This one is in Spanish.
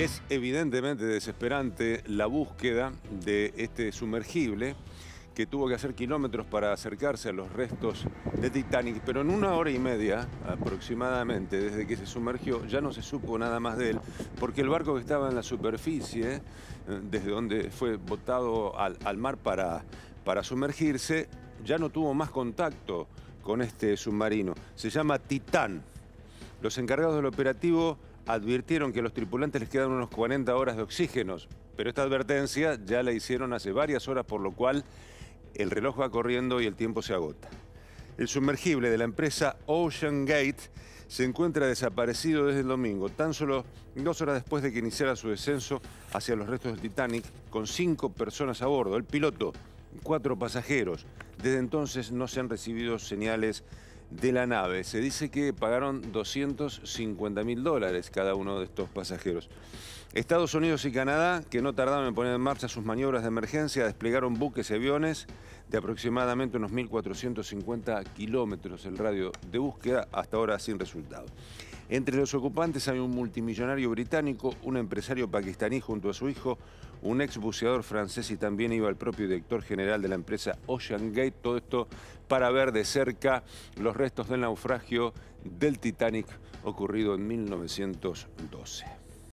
Es evidentemente desesperante la búsqueda de este sumergible que tuvo que hacer kilómetros para acercarse a los restos de Titanic, pero en una hora y media aproximadamente desde que se sumergió ya no se supo nada más de él, porque el barco que estaba en la superficie, eh, desde donde fue botado al, mar para, para sumergirse, ya no tuvo más contacto con este submarino. Se llama Titán. Los encargados del operativo advirtieron que a los tripulantes les quedan unos 40 horas de oxígeno, pero esta advertencia ya la hicieron hace varias horas, por lo cual el reloj va corriendo y el tiempo se agota. El sumergible de la empresa Ocean Gate se encuentra desaparecido desde el domingo, tan solo dos horas después de que iniciara su descenso hacia los restos del Titanic, con cinco personas a bordo, el piloto, cuatro pasajeros. Desde entonces no se han recibido señales de la nave. Se dice que pagaron 250 mil dólares cada uno de estos pasajeros. Estados Unidos y Canadá, que no tardaron en poner en marcha sus maniobras de emergencia, desplegaron buques y aviones de aproximadamente unos 1.450 kilómetros el radio de búsqueda, hasta ahora sin resultado. Entre los ocupantes hay un multimillonario británico, un empresario pakistaní junto a su hijo, un ex buceador francés y también iba el propio director general de la empresa Ocean Gate. Todo esto para ver de cerca los restos del naufragio del Titanic ocurrido en 1912.